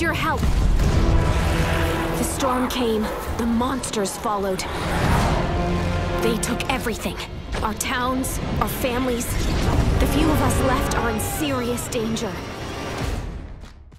your help. The storm came. The monsters followed. They took everything. Our towns, our families. The few of us left are in serious danger.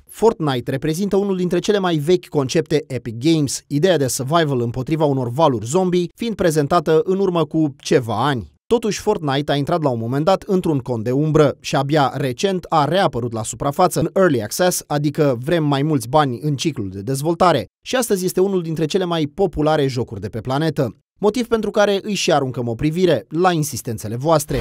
Fortnite reprezintă unul dintre cele mai vechi concepte Epic Games, ideea de survival împotriva unor valuri zombie fiind prezentată în urmă cu ceva ani. Totuși, Fortnite a intrat la un moment dat într-un cont de umbră și abia recent a reapărut la suprafață în Early Access, adică vrem mai mulți bani în ciclul de dezvoltare, și astăzi este unul dintre cele mai populare jocuri de pe planetă. Motiv pentru care îi și aruncăm o privire la insistențele voastre.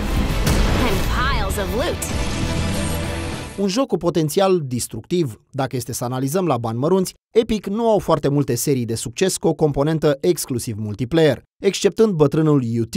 Un joc cu potențial distructiv. Dacă este să analizăm la bani mărunți, Epic nu au foarte multe serii de succes cu o componentă exclusiv multiplayer, exceptând bătrânul UT,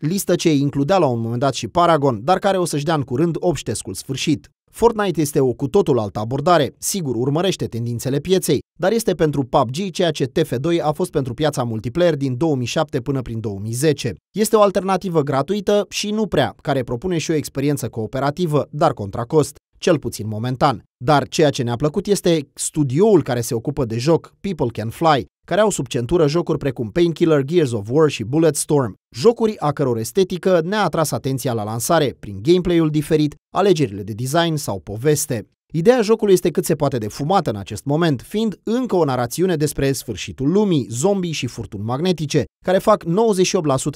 listă ce includea la un moment dat și Paragon, dar care o să-și dea în curând obștescul sfârșit. Fortnite este o cu totul altă abordare, sigur urmărește tendințele pieței, dar este pentru PUBG ceea ce TF2 a fost pentru piața multiplayer din 2007 până prin 2010. Este o alternativă gratuită și nu prea, care propune și o experiență cooperativă, dar contra cost cel puțin momentan. Dar ceea ce ne-a plăcut este studioul care se ocupă de joc, People Can Fly, care au sub centură jocuri precum Painkiller, Gears of War și Bulletstorm, jocuri a căror estetică ne-a atras atenția la lansare prin gameplay-ul diferit, alegerile de design sau poveste. Ideea jocului este cât se poate de fumată în acest moment, fiind încă o narațiune despre sfârșitul lumii, zombii și furtuni magnetice, care fac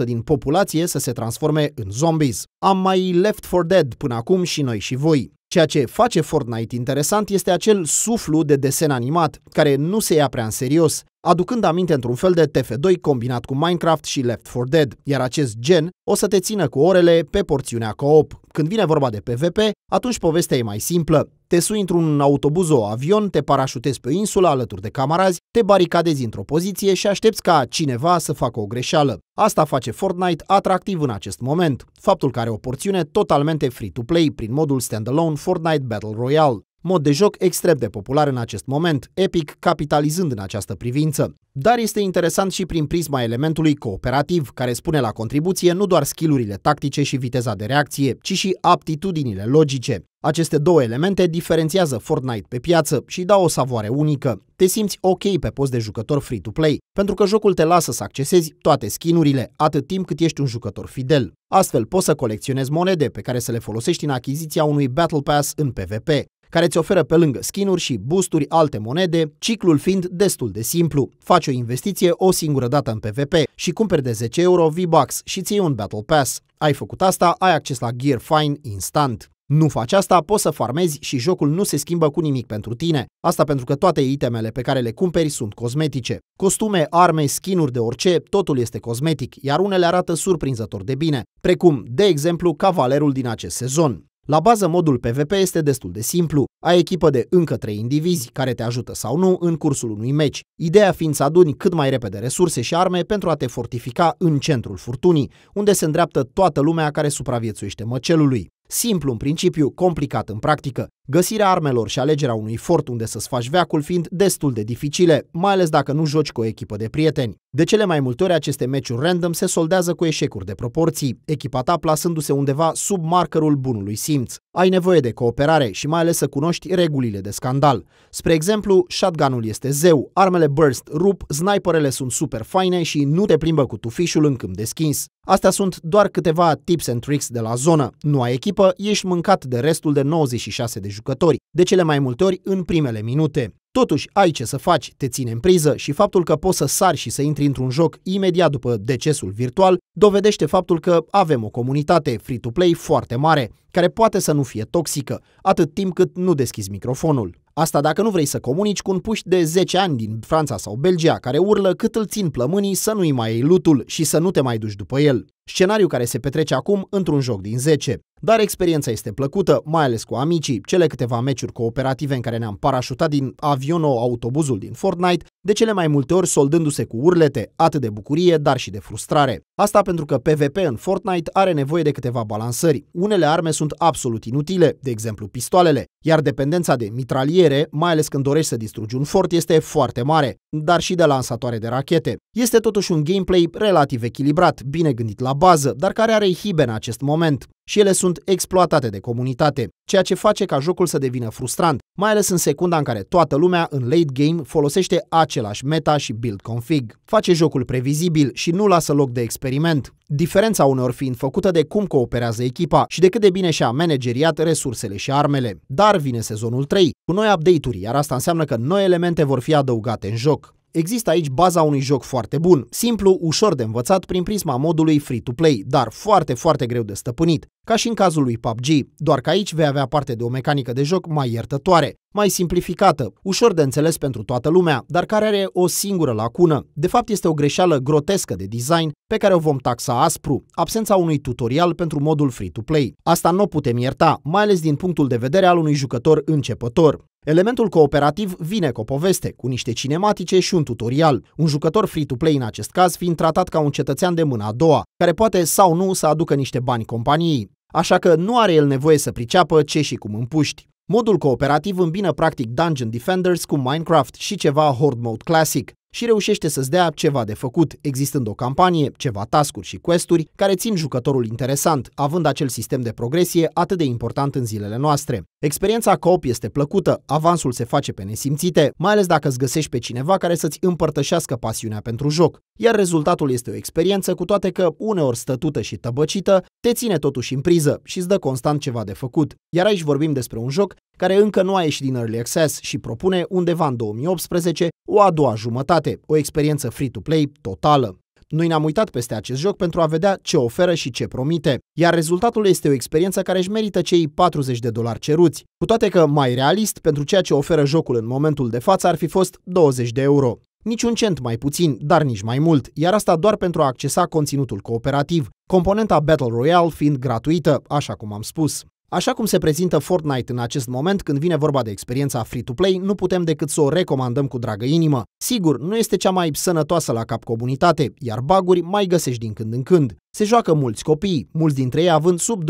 98% din populație să se transforme în zombies. Am mai Left for Dead până acum și noi și voi. Ceea ce face Fortnite interesant este acel suflu de desen animat, care nu se ia prea în serios aducând aminte într-un fel de TF2 combinat cu Minecraft și Left 4 Dead, iar acest gen o să te țină cu orele pe porțiunea co-op. Când vine vorba de PvP, atunci povestea e mai simplă. Te sui într-un autobuz o avion, te parașutezi pe insulă alături de camarazi, te baricadezi într-o poziție și aștepți ca cineva să facă o greșeală. Asta face Fortnite atractiv în acest moment, faptul că are o porțiune totalmente free-to-play prin modul standalone Fortnite Battle Royale mod de joc extrem de popular în acest moment, Epic capitalizând în această privință. Dar este interesant și prin prisma elementului cooperativ, care spune la contribuție nu doar skillurile tactice și viteza de reacție, ci și aptitudinile logice. Aceste două elemente diferențiază Fortnite pe piață și dau o savoare unică. Te simți ok pe post de jucător free-to-play, pentru că jocul te lasă să accesezi toate skinurile atât timp cât ești un jucător fidel. Astfel poți să colecționezi monede pe care să le folosești în achiziția unui Battle Pass în PvP care îți oferă pe lângă skinuri și boosturi alte monede, ciclul fiind destul de simplu. Faci o investiție o singură dată în PvP și cumperi de 10 euro V-Bucks și ții un Battle Pass. Ai făcut asta, ai acces la gear fine instant. Nu faci asta, poți să farmezi și jocul nu se schimbă cu nimic pentru tine. Asta pentru că toate itemele pe care le cumperi sunt cosmetice. Costume, arme, skinuri de orice, totul este cosmetic, iar unele arată surprinzător de bine, precum, de exemplu, cavalerul din acest sezon. La bază, modul PvP este destul de simplu. Ai echipă de încă trei indivizi care te ajută sau nu în cursul unui meci, ideea fiind să aduni cât mai repede resurse și arme pentru a te fortifica în centrul furtunii, unde se îndreaptă toată lumea care supraviețuiește măcelului. Simplu în principiu, complicat în practică. Găsirea armelor și alegerea unui fort unde să-ți faci veacul fiind destul de dificile, mai ales dacă nu joci cu o echipă de prieteni. De cele mai multe ori, aceste meciuri random se soldează cu eșecuri de proporții, echipa ta plasându-se undeva sub markerul bunului simț. Ai nevoie de cooperare și mai ales să cunoști regulile de scandal. Spre exemplu, shotgunul este zeu, armele burst rup, sniperele sunt super faine și nu te plimbă cu tufișul în câmp deschis. Astea sunt doar câteva tips and tricks de la zonă. Nu ai echipă, ești mâncat de restul de 96 de jucători, de cele mai multe ori în primele minute. Totuși, ai ce să faci, te ține în priză și faptul că poți să sari și să intri într-un joc imediat după decesul virtual dovedește faptul că avem o comunitate free-to-play foarte mare, care poate să nu fie toxică, atât timp cât nu deschizi microfonul. Asta dacă nu vrei să comunici cu un puș de 10 ani din Franța sau Belgia, care urlă cât îl țin plămânii să nu-i mai iei lutul și să nu te mai duci după el. Scenariu care se petrece acum într-un joc din 10. Dar experiența este plăcută, mai ales cu amicii, cele câteva meciuri cooperative în care ne-am parașutat din avionul autobuzul din Fortnite, de cele mai multe ori soldându-se cu urlete, atât de bucurie, dar și de frustrare. Asta pentru că PvP în Fortnite are nevoie de câteva balansări. Unele arme sunt absolut inutile, de exemplu pistoalele, iar dependența de mitraliere, mai ales când dorești să distrugi un fort, este foarte mare, dar și de lansatoare de rachete. Este totuși un gameplay relativ echilibrat, bine gândit la bază, dar care are hibe în acest moment și ele sunt exploatate de comunitate, ceea ce face ca jocul să devină frustrant, mai ales în secunda în care toată lumea în late game folosește același meta și build config. Face jocul previzibil și nu lasă loc de experiment diferența uneori fiind făcută de cum cooperează echipa și de cât de bine și-a manageriat resursele și armele. Dar vine sezonul 3, cu noi update-uri, iar asta înseamnă că noi elemente vor fi adăugate în joc. Există aici baza unui joc foarte bun, simplu, ușor de învățat prin prisma modului free-to-play, dar foarte, foarte greu de stăpânit, ca și în cazul lui PUBG, doar că aici vei avea parte de o mecanică de joc mai iertătoare, mai simplificată, ușor de înțeles pentru toată lumea, dar care are o singură lacună. De fapt, este o greșeală grotescă de design pe care o vom taxa aspru, absența unui tutorial pentru modul free-to-play. Asta nu o putem ierta, mai ales din punctul de vedere al unui jucător începător. Elementul cooperativ vine cu o poveste, cu niște cinematice și un tutorial, un jucător free-to-play în acest caz fiind tratat ca un cetățean de mâna a doua, care poate sau nu să aducă niște bani companiei. Așa că nu are el nevoie să priceapă ce și cum împuști. Modul cooperativ îmbină practic Dungeon Defenders cu Minecraft și ceva Horde Mode Classic și reușește să-ți dea ceva de făcut, existând o campanie, ceva tascuri și questuri care țin jucătorul interesant, având acel sistem de progresie atât de important în zilele noastre. Experiența coop este plăcută, avansul se face pe nesimțite, mai ales dacă îți găsești pe cineva care să-ți împărtășească pasiunea pentru joc, iar rezultatul este o experiență cu toate că uneori stătută și tăbăcită, te ține totuși în priză și îți dă constant ceva de făcut. Iar aici vorbim despre un joc care încă nu a ieșit din Early Access și propune undeva în 2018 o a doua jumătate calitate, o experiență free-to-play totală. Noi ne-am uitat peste acest joc pentru a vedea ce oferă și ce promite, iar rezultatul este o experiență care își merită cei 40 de dolari ceruți. Cu toate că mai realist, pentru ceea ce oferă jocul în momentul de față ar fi fost 20 de euro. Niciun cent mai puțin, dar nici mai mult, iar asta doar pentru a accesa conținutul cooperativ, componenta Battle Royale fiind gratuită, așa cum am spus. Așa cum se prezintă Fortnite în acest moment când vine vorba de experiența free-to-play, nu putem decât să o recomandăm cu dragă inimă. Sigur, nu este cea mai sănătoasă la cap comunitate, iar baguri mai găsești din când în când. Se joacă mulți copii, mulți dintre ei având sub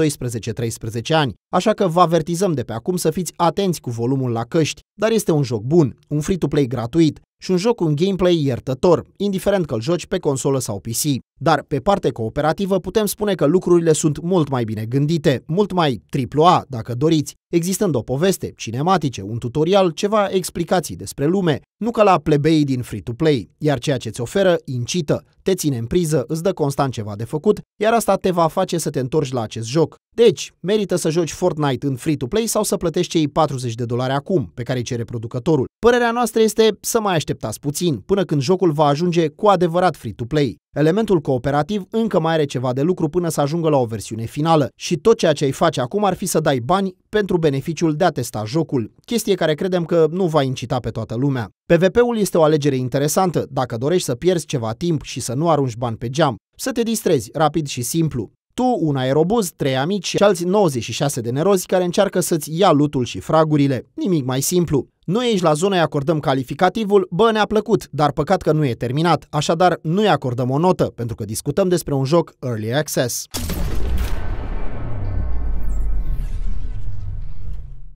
12-13 ani, așa că vă avertizăm de pe acum să fiți atenți cu volumul la căști, dar este un joc bun, un free-to-play gratuit și un joc cu un gameplay iertător, indiferent că îl joci pe consolă sau PC. Dar pe parte cooperativă putem spune că lucrurile sunt mult mai bine gândite, mult mai AAA, dacă doriți, existând o poveste, cinematice, un tutorial, ceva explicații despre lume, nu ca la plebeii din free-to-play, iar ceea ce ți oferă incită, te ține în priză, îți dă constant ceva de făcut, iar asta te va face să te întorci la acest joc. Deci, merită să joci Fortnite în free-to-play sau să plătești cei 40 de dolari acum, pe care îi cere producătorul. Părerea noastră este să mai așteptați puțin, până când jocul va ajunge cu adevărat free-to-play. Elementul cooperativ încă mai are ceva de lucru până să ajungă la o versiune finală și tot ceea ce ai face acum ar fi să dai bani pentru beneficiul de a testa jocul, chestie care credem că nu va incita pe toată lumea. PvP-ul este o alegere interesantă dacă dorești să pierzi ceva timp și să nu arunci bani pe geam, să te distrezi rapid și simplu tu, un aerobuz, trei amici și alți 96 de nerozi care încearcă să-ți ia lutul și fragurile. Nimic mai simplu. Noi aici la zonă îi acordăm calificativul, bă, ne-a plăcut, dar păcat că nu e terminat, așadar nu i acordăm o notă, pentru că discutăm despre un joc Early Access.